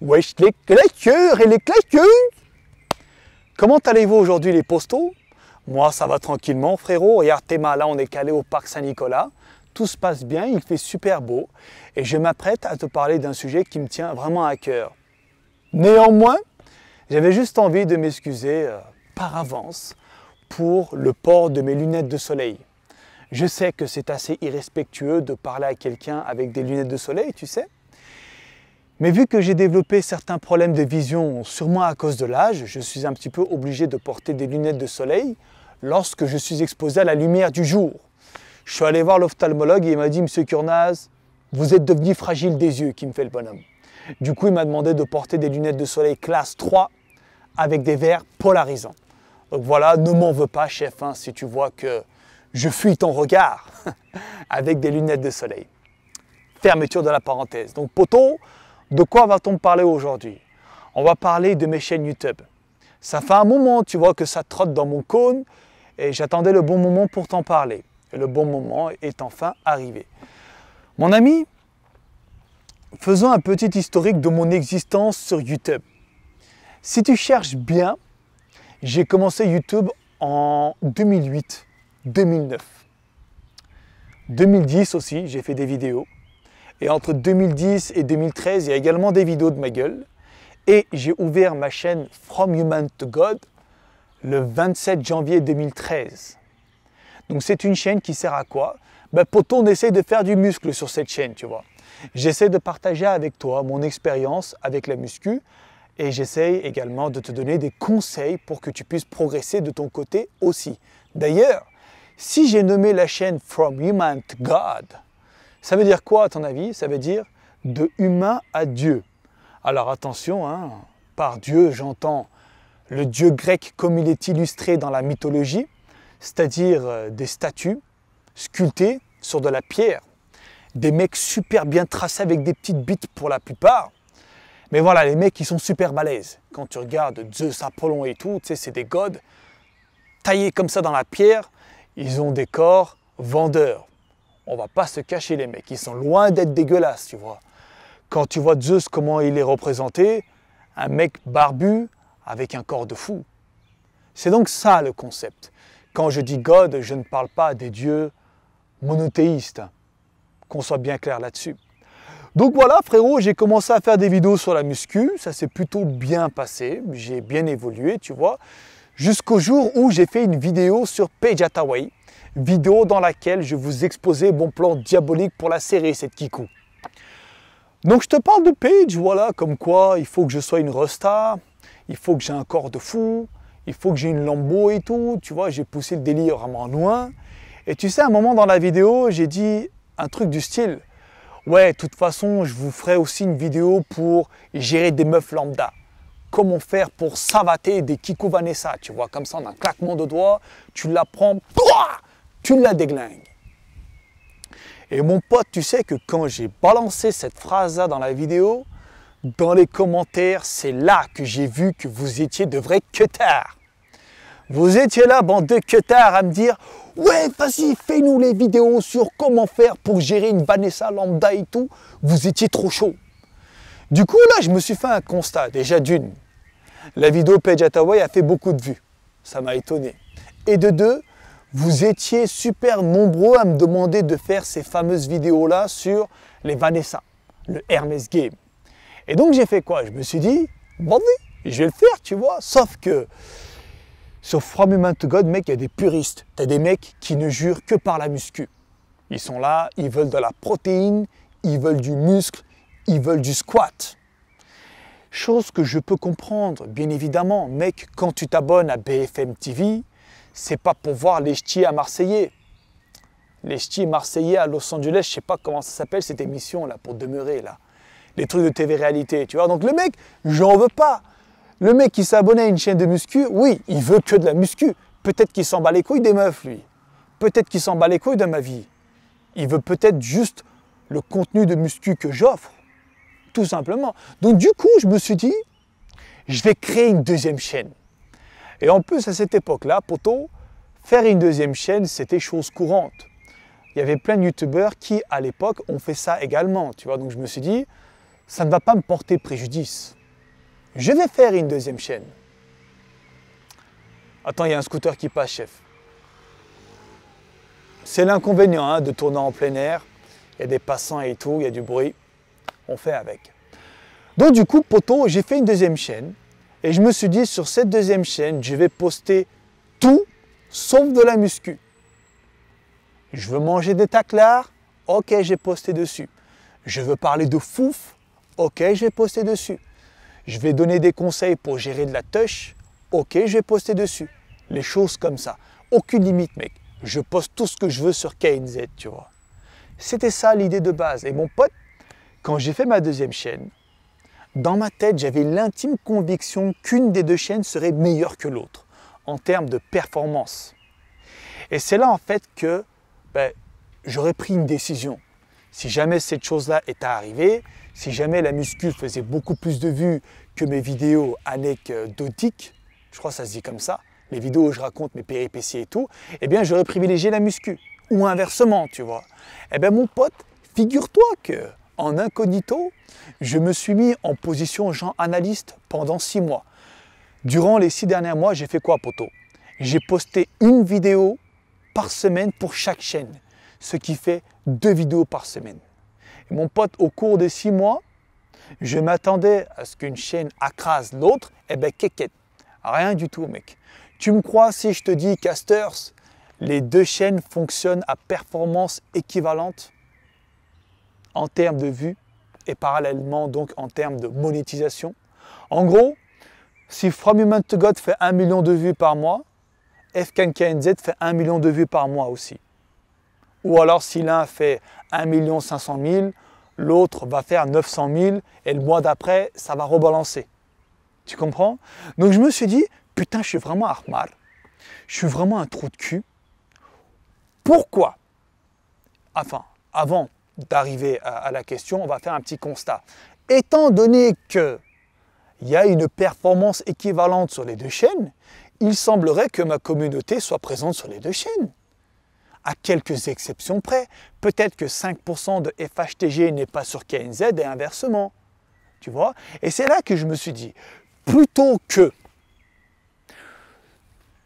Wesh les claqueurs et les claqueuses Comment allez-vous aujourd'hui les postaux Moi ça va tranquillement frérot, regarde Théma, là on est calé au parc Saint-Nicolas, tout se passe bien, il fait super beau et je m'apprête à te parler d'un sujet qui me tient vraiment à cœur. Néanmoins, j'avais juste envie de m'excuser euh, par avance pour le port de mes lunettes de soleil. Je sais que c'est assez irrespectueux de parler à quelqu'un avec des lunettes de soleil, tu sais, mais vu que j'ai développé certains problèmes de vision, sur moi à cause de l'âge, je suis un petit peu obligé de porter des lunettes de soleil lorsque je suis exposé à la lumière du jour. Je suis allé voir l'ophtalmologue et il m'a dit Monsieur Kurnaz, vous êtes devenu fragile des yeux, qui me fait le bonhomme. Du coup, il m'a demandé de porter des lunettes de soleil classe 3 avec des verres polarisants. Donc voilà, ne m'en veux pas, chef, hein, si tu vois que je fuis ton regard avec des lunettes de soleil. Fermeture de la parenthèse. Donc, poteau, de quoi va-t-on parler aujourd'hui On va parler de mes chaînes YouTube. Ça fait un moment, tu vois, que ça trotte dans mon cône et j'attendais le bon moment pour t'en parler. Et le bon moment est enfin arrivé. Mon ami, faisons un petit historique de mon existence sur YouTube. Si tu cherches bien, j'ai commencé YouTube en 2008, 2009. 2010 aussi, j'ai fait des vidéos. Et entre 2010 et 2013, il y a également des vidéos de ma gueule. Et j'ai ouvert ma chaîne From Human to God le 27 janvier 2013. Donc c'est une chaîne qui sert à quoi ben, bah, on essaye de faire du muscle sur cette chaîne, tu vois. J'essaie de partager avec toi mon expérience avec la muscu et j'essaie également de te donner des conseils pour que tu puisses progresser de ton côté aussi. D'ailleurs, si j'ai nommé la chaîne From Human to God, ça veut dire quoi à ton avis Ça veut dire de humain à Dieu. Alors attention, hein, par Dieu j'entends le dieu grec comme il est illustré dans la mythologie, c'est-à-dire euh, des statues sculptées sur de la pierre, des mecs super bien tracés avec des petites bites pour la plupart. Mais voilà, les mecs, ils sont super balèzes. Quand tu regardes Zeus, Apollon et tout, tu sais, c'est des godes taillés comme ça dans la pierre. Ils ont des corps vendeurs on va pas se cacher les mecs, ils sont loin d'être dégueulasses, tu vois. Quand tu vois Zeus comment il est représenté, un mec barbu avec un corps de fou. C'est donc ça le concept. Quand je dis God, je ne parle pas des dieux monothéistes. Qu'on soit bien clair là-dessus. Donc voilà, frérot, j'ai commencé à faire des vidéos sur la muscu. Ça s'est plutôt bien passé. J'ai bien évolué, tu vois jusqu'au jour où j'ai fait une vidéo sur Attaway, vidéo dans laquelle je vous exposais mon plan diabolique pour la série cette Kiku. Donc je te parle de Page, voilà, comme quoi il faut que je sois une rosta, il faut que j'ai un corps de fou, il faut que j'ai une lambeau et tout, tu vois, j'ai poussé le délire vraiment loin. Et tu sais, à un moment dans la vidéo, j'ai dit un truc du style, ouais, de toute façon, je vous ferai aussi une vidéo pour gérer des meufs lambda comment faire pour savater des Vanessa, Tu vois, comme ça, d'un claquement de doigts, tu la prends, tu la déglingues. Et mon pote, tu sais que quand j'ai balancé cette phrase-là dans la vidéo, dans les commentaires, c'est là que j'ai vu que vous étiez de vrais cutards. Vous étiez là, bande de cutards, à me dire « Ouais, vas-y, fais-nous les vidéos sur comment faire pour gérer une Vanessa lambda et tout. » Vous étiez trop chaud. Du coup, là, je me suis fait un constat, déjà d'une. La vidéo Page Attaway a fait beaucoup de vues. Ça m'a étonné. Et de deux, vous étiez super nombreux à me demander de faire ces fameuses vidéos-là sur les Vanessa, le Hermes Game. Et donc, j'ai fait quoi Je me suis dit, bon, bah je vais le faire, tu vois. Sauf que sur From Human to God, mec, il y a des puristes. Tu as des mecs qui ne jurent que par la muscu. Ils sont là, ils veulent de la protéine, ils veulent du muscle, ils veulent du squat. Chose que je peux comprendre, bien évidemment, mec, quand tu t'abonnes à BFM TV, c'est pas pour voir les ch'tis à Marseillais. Les ch'tis marseillais à Los Angeles, je sais pas comment ça s'appelle cette émission là, pour demeurer là. Les trucs de TV réalité, tu vois. Donc le mec, j'en veux pas. Le mec qui abonné à une chaîne de muscu, oui, il veut que de la muscu. Peut-être qu'il s'en bat les couilles des meufs, lui. Peut-être qu'il s'en bat les couilles de ma vie. Il veut peut-être juste le contenu de muscu que j'offre tout simplement. Donc du coup, je me suis dit, je vais créer une deuxième chaîne. Et en plus, à cette époque-là, poto, faire une deuxième chaîne, c'était chose courante. Il y avait plein de youtubeurs qui, à l'époque, ont fait ça également, tu vois. Donc je me suis dit, ça ne va pas me porter préjudice. Je vais faire une deuxième chaîne. Attends, il y a un scooter qui passe, chef. C'est l'inconvénient hein, de tourner en plein air. Il y a des passants et tout, il y a du bruit on fait avec. Donc du coup, poteau, j'ai fait une deuxième chaîne et je me suis dit sur cette deuxième chaîne, je vais poster tout sauf de la muscu. Je veux manger des taclards, ok, j'ai posté dessus. Je veux parler de fouf, ok, j'ai posté dessus. Je vais donner des conseils pour gérer de la touche, ok, j'ai posté dessus. Les choses comme ça. Aucune limite, mec. Je poste tout ce que je veux sur KNZ, tu vois. C'était ça l'idée de base. Et mon pote, quand j'ai fait ma deuxième chaîne, dans ma tête, j'avais l'intime conviction qu'une des deux chaînes serait meilleure que l'autre en termes de performance. Et c'est là en fait que ben, j'aurais pris une décision. Si jamais cette chose-là est arrivée, si jamais la muscu faisait beaucoup plus de vues que mes vidéos anecdotiques, euh, je crois que ça se dit comme ça, les vidéos où je raconte mes péripéties et tout, eh bien j'aurais privilégié la muscu. Ou inversement, tu vois. Eh bien mon pote, figure-toi que en incognito, je me suis mis en position genre analyste pendant six mois. Durant les six derniers mois, j'ai fait quoi, poteau J'ai posté une vidéo par semaine pour chaque chaîne, ce qui fait deux vidéos par semaine. Et mon pote, au cours des six mois, je m'attendais à ce qu'une chaîne accrase l'autre, et eh ben kékette, rien du tout mec. Tu me crois si je te dis, Casters, les deux chaînes fonctionnent à performance équivalente en termes de vues et parallèlement donc en termes de monétisation. En gros, si From Human to God fait 1 million de vues par mois, FKNKNZ fait 1 million de vues par mois aussi. Ou alors si l'un fait 1 million 500 000, l'autre va faire 900 000 et le mois d'après, ça va rebalancer. Tu comprends Donc je me suis dit, putain, je suis vraiment armal, Je suis vraiment un trou de cul. Pourquoi Enfin, avant, d'arriver à, la question, on va faire un petit constat. Étant donné que il y a une performance équivalente sur les deux chaînes, il semblerait que ma communauté soit présente sur les deux chaînes. À quelques exceptions près, peut-être que 5% de FHTG n'est pas sur KNZ et inversement. Tu vois Et c'est là que je me suis dit, plutôt que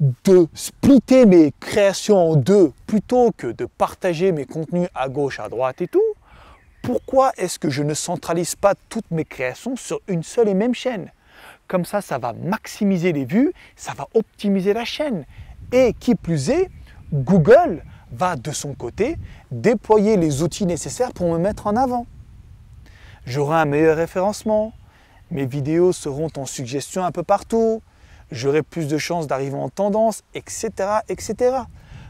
de splitter mes créations en deux plutôt que de partager mes contenus à gauche, à droite et tout, pourquoi est-ce que je ne centralise pas toutes mes créations sur une seule et même chaîne Comme ça, ça va maximiser les vues, ça va optimiser la chaîne. Et qui plus est, Google va de son côté déployer les outils nécessaires pour me mettre en avant. J'aurai un meilleur référencement, mes vidéos seront en suggestion un peu partout, j'aurai plus de chances d'arriver en tendance, etc. etc.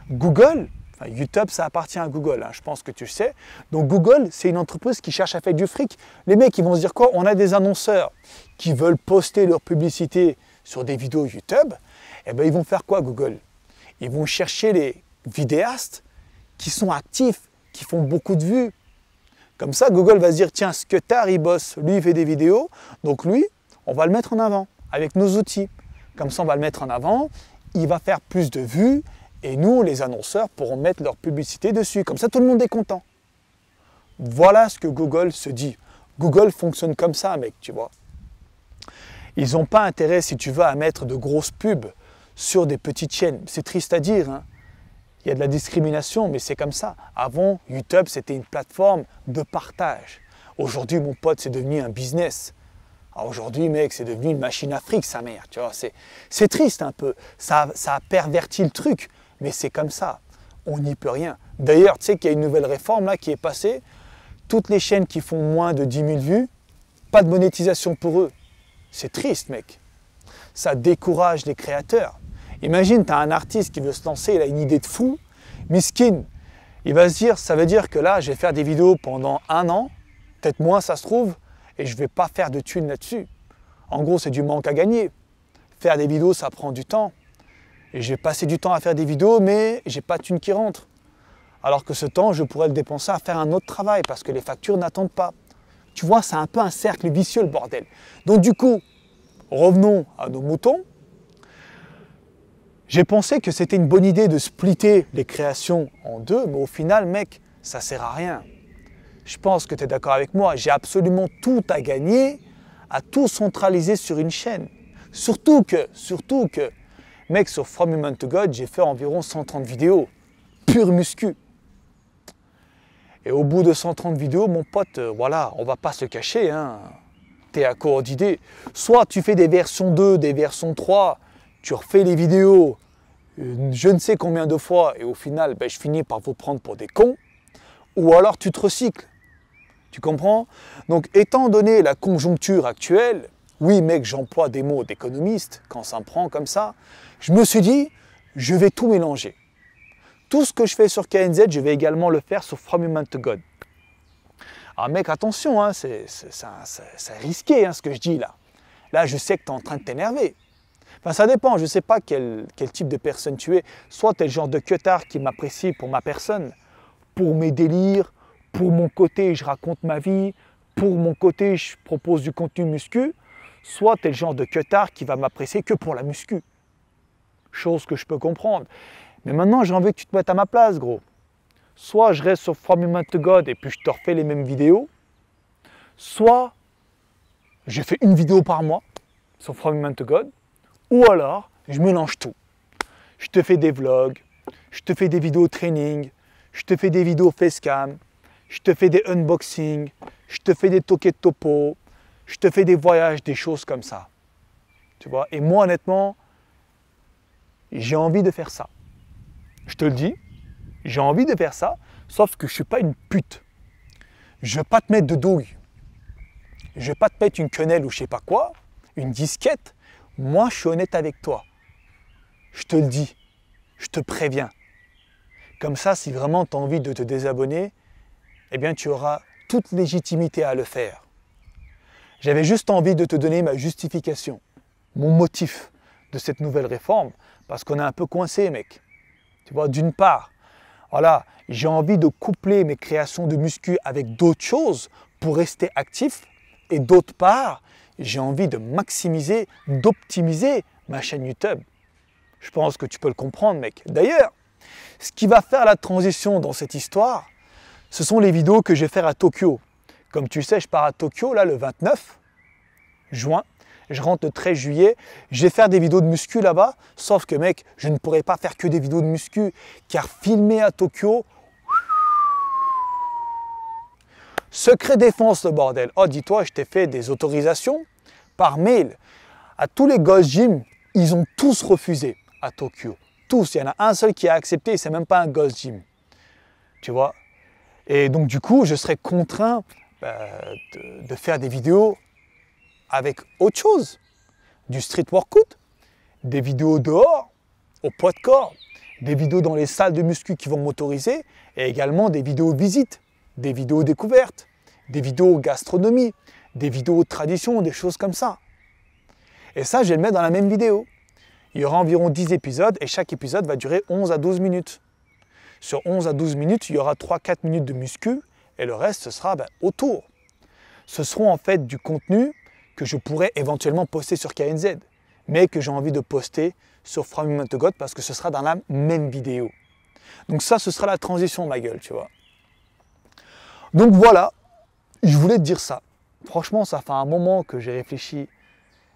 Google, YouTube, ça appartient à Google, hein, je pense que tu sais. Donc Google, c'est une entreprise qui cherche à faire du fric. Les mecs, ils vont se dire quoi On a des annonceurs qui veulent poster leur publicité sur des vidéos YouTube. Eh bien, ils vont faire quoi Google Ils vont chercher les vidéastes qui sont actifs, qui font beaucoup de vues. Comme ça, Google va se dire, tiens, ce que tard, il bosse, lui, il fait des vidéos, donc lui, on va le mettre en avant avec nos outils. Comme ça, on va le mettre en avant, il va faire plus de vues et nous, les annonceurs, pourrons mettre leur publicité dessus. Comme ça, tout le monde est content. Voilà ce que Google se dit. Google fonctionne comme ça, mec, tu vois. Ils n'ont pas intérêt, si tu veux, à mettre de grosses pubs sur des petites chaînes. C'est triste à dire. Hein. Il y a de la discrimination, mais c'est comme ça. Avant, YouTube, c'était une plateforme de partage. Aujourd'hui, mon pote, c'est devenu un business. Ah, aujourd'hui, mec, c'est devenu une machine Afrique, sa mère. Tu vois, c'est triste un peu. Ça, a perverti le truc, mais c'est comme ça. On n'y peut rien. D'ailleurs, tu sais qu'il y a une nouvelle réforme là qui est passée. Toutes les chaînes qui font moins de 10 000 vues, pas de monétisation pour eux. C'est triste, mec. Ça décourage les créateurs. Imagine, tu as un artiste qui veut se lancer, il a une idée de fou, miskin. Il va se dire, ça veut dire que là, je vais faire des vidéos pendant un an, peut-être moins, ça se trouve, et je ne vais pas faire de thunes là-dessus. En gros, c'est du manque à gagner. Faire des vidéos, ça prend du temps. Et j'ai passé du temps à faire des vidéos, mais j'ai pas de thunes qui rentrent. Alors que ce temps, je pourrais le dépenser à faire un autre travail parce que les factures n'attendent pas. Tu vois, c'est un peu un cercle vicieux le bordel. Donc du coup, revenons à nos moutons. J'ai pensé que c'était une bonne idée de splitter les créations en deux, mais au final, mec, ça sert à rien je pense que tu es d'accord avec moi, j'ai absolument tout à gagner à tout centraliser sur une chaîne. Surtout que, surtout que, mec, sur From Human to God, j'ai fait environ 130 vidéos, pure muscu. Et au bout de 130 vidéos, mon pote, euh, voilà, on va pas se cacher, hein. T'es à d'idées. Soit tu fais des versions 2, des versions 3, tu refais les vidéos euh, je ne sais combien de fois et au final, ben, je finis par vous prendre pour des cons. Ou alors tu te recycles. Tu comprends Donc, étant donné la conjoncture actuelle, oui, mec, j'emploie des mots d'économiste quand ça me prend comme ça, je me suis dit, je vais tout mélanger. Tout ce que je fais sur KNZ, je vais également le faire sur From Human to God. Ah mec, attention, hein, c'est risqué hein, ce que je dis là. Là, je sais que tu es en train de t'énerver. Enfin, ça dépend, je ne sais pas quel, type de personne tu es. Soit tu le genre de cutard qui m'apprécie pour ma personne, pour mes délires, pour mon côté, je raconte ma vie, pour mon côté, je propose du contenu muscu, soit tu le genre de cutard qui va m'apprécier que pour la muscu. Chose que je peux comprendre. Mais maintenant, j'ai envie que tu te mettes à ma place, gros. Soit je reste sur From Human to God et puis je te refais les mêmes vidéos, soit je fais une vidéo par mois sur From Human to God, ou alors je mélange tout. Je te fais des vlogs, je te fais des vidéos training, je te fais des vidéos facecam, je te fais des unboxings, je te fais des toquets de topo, je te fais des voyages, des choses comme ça. Tu vois Et moi, honnêtement, j'ai envie de faire ça. Je te le dis, j'ai envie de faire ça, sauf que je ne suis pas une pute. Je ne vais pas te mettre de douille. Je ne vais pas te mettre une quenelle ou je sais pas quoi, une disquette. Moi, je suis honnête avec toi. Je te le dis, je te préviens. Comme ça, si vraiment tu as envie de te désabonner, eh bien tu auras toute légitimité à le faire. J'avais juste envie de te donner ma justification, mon motif de cette nouvelle réforme, parce qu'on est un peu coincé, mec. Tu vois, d'une part, voilà, j'ai envie de coupler mes créations de muscu avec d'autres choses pour rester actif, et d'autre part, j'ai envie de maximiser, d'optimiser ma chaîne YouTube. Je pense que tu peux le comprendre, mec. D'ailleurs, ce qui va faire la transition dans cette histoire, ce sont les vidéos que je vais faire à Tokyo. Comme tu sais, je pars à Tokyo là le 29 juin. Je rentre le 13 juillet. Je vais faire des vidéos de muscu là-bas. Sauf que mec, je ne pourrais pas faire que des vidéos de muscu car filmer à Tokyo, secret défense le bordel. Oh dis-toi, je t'ai fait des autorisations par mail à tous les gosses gym. Ils ont tous refusé à Tokyo. Tous. Il y en a un seul qui a accepté. C'est même pas un ghost gym. Tu vois, et donc du coup, je serai contraint bah, de, faire des vidéos avec autre chose, du street workout, des vidéos dehors, au poids de corps, des vidéos dans les salles de muscu qui vont m'autoriser, et également des vidéos visites, des vidéos découvertes, des vidéos gastronomie, des vidéos tradition, des choses comme ça. Et ça, je vais le mettre dans la même vidéo. Il y aura environ 10 épisodes et chaque épisode va durer 11 à 12 minutes. Sur 11 à 12 minutes, il y aura 3-4 minutes de muscu et le reste, ce sera ben, autour. Ce seront en fait du contenu que je pourrais éventuellement poster sur KNZ, mais que j'ai envie de poster sur From parce que ce sera dans la même vidéo. Donc ça, ce sera la transition, ma gueule, tu vois. Donc voilà, je voulais te dire ça. Franchement, ça fait un moment que j'ai réfléchi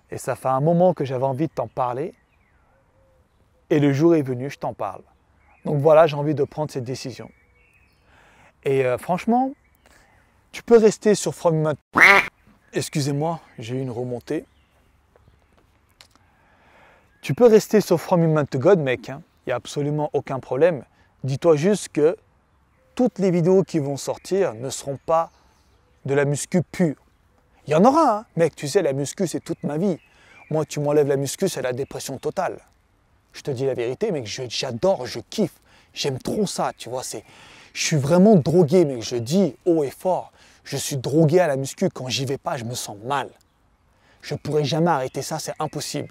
et ça fait un moment que j'avais envie de t'en parler. Et le jour est venu, je t'en parle. Donc voilà, j'ai envie de prendre cette décision. Et euh, franchement, tu peux rester sur From Excusez-moi, j'ai eu une remontée. Tu peux rester sur From Human to God, mec. Il hein. n'y a absolument aucun problème. Dis-toi juste que toutes les vidéos qui vont sortir ne seront pas de la muscu pure. Il y en aura, hein. mec. Tu sais, la muscu, c'est toute ma vie. Moi, tu m'enlèves la muscu, c'est la dépression totale je te dis la vérité, mais j'adore, je kiffe. J'aime trop ça, tu vois. C'est, je suis vraiment drogué, mais je dis haut et fort, je suis drogué à la muscu. Quand j'y vais pas, je me sens mal. Je pourrais jamais arrêter ça, c'est impossible.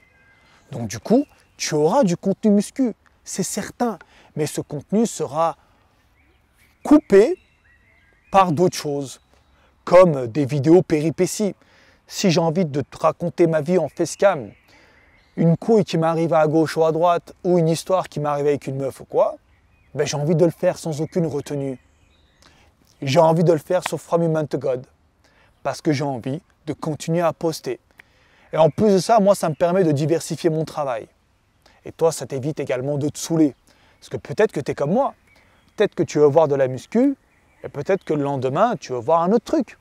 Donc du coup, tu auras du contenu muscu, c'est certain. Mais ce contenu sera coupé par d'autres choses, comme des vidéos péripéties. Si j'ai envie de te raconter ma vie en facecam, une couille qui m'arrive à gauche ou à droite, ou une histoire qui m'arrive avec une meuf ou quoi, ben j'ai envie de le faire sans aucune retenue. J'ai envie de le faire sur From Human to God, parce que j'ai envie de continuer à poster. Et en plus de ça, moi, ça me permet de diversifier mon travail. Et toi, ça t'évite également de te saouler. Parce que peut-être que tu es comme moi. Peut-être que tu veux voir de la muscu, et peut-être que le lendemain, tu veux voir un autre truc.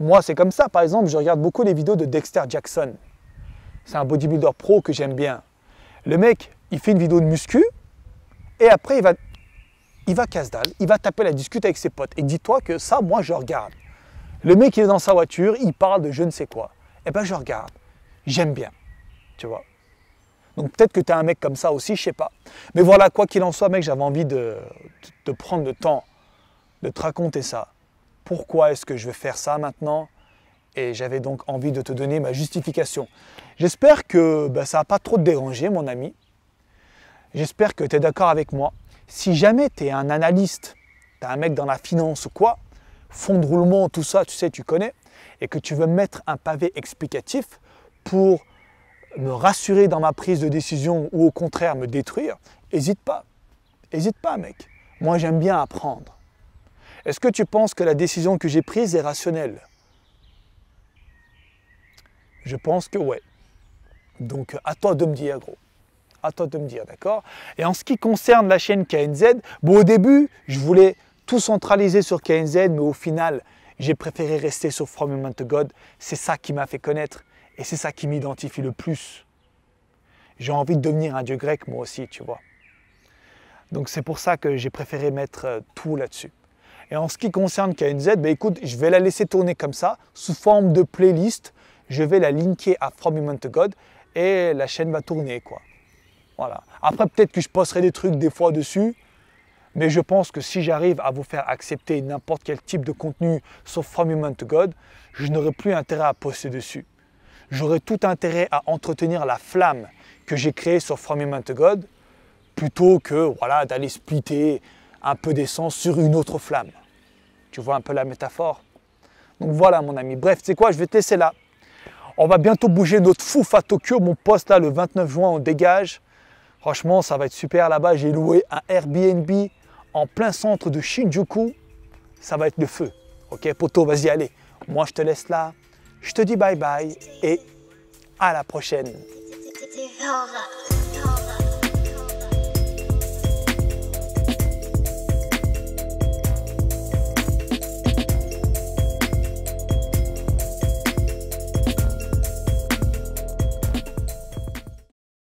Moi, c'est comme ça. Par exemple, je regarde beaucoup les vidéos de Dexter Jackson c'est un bodybuilder pro que j'aime bien. Le mec, il fait une vidéo de muscu et après il va, il casse-dalle, il va taper la discute avec ses potes. Et dis-toi que ça, moi, je regarde. Le mec, il est dans sa voiture, il parle de je ne sais quoi. Eh ben, je regarde. J'aime bien. Tu vois. Donc peut-être que tu as un mec comme ça aussi, je sais pas. Mais voilà, quoi qu'il en soit, mec, j'avais envie de, de prendre le temps de te raconter ça. Pourquoi est-ce que je vais faire ça maintenant et j'avais donc envie de te donner ma justification. J'espère que bah, ça n'a pas trop dérangé, mon ami. J'espère que tu es d'accord avec moi. Si jamais tu es un analyste, tu es un mec dans la finance ou quoi, fonds de roulement, tout ça, tu sais, tu connais, et que tu veux mettre un pavé explicatif pour me rassurer dans ma prise de décision ou au contraire me détruire, hésite pas. Hésite pas, mec. Moi, j'aime bien apprendre. Est-ce que tu penses que la décision que j'ai prise est rationnelle je pense que ouais. Donc à toi de me dire gros. À toi de me dire, d'accord Et en ce qui concerne la chaîne KNZ, bon au début, je voulais tout centraliser sur KNZ, mais au final, j'ai préféré rester sur From Human to God. C'est ça qui m'a fait connaître et c'est ça qui m'identifie le plus. J'ai envie de devenir un dieu grec moi aussi, tu vois. Donc c'est pour ça que j'ai préféré mettre euh, tout là-dessus. Et en ce qui concerne KNZ, ben écoute, je vais la laisser tourner comme ça, sous forme de playlist je vais la linker à From Human to God et la chaîne va tourner. quoi. Voilà. Après, peut-être que je posterai des trucs des fois dessus, mais je pense que si j'arrive à vous faire accepter n'importe quel type de contenu sauf From Human to God, je n'aurai plus intérêt à poster dessus. J'aurai tout intérêt à entretenir la flamme que j'ai créée sur From Human to God plutôt que voilà, d'aller splitter un peu d'essence sur une autre flamme. Tu vois un peu la métaphore Donc voilà mon ami. Bref, c'est quoi Je vais te laisser là. On va bientôt bouger notre fouf à Tokyo. Mon poste là, le 29 juin, on dégage. Franchement, ça va être super là-bas. J'ai loué un Airbnb en plein centre de Shinjuku. Ça va être le feu. Ok, poto, vas-y, allez. Moi, je te laisse là. Je te dis bye bye et à la prochaine.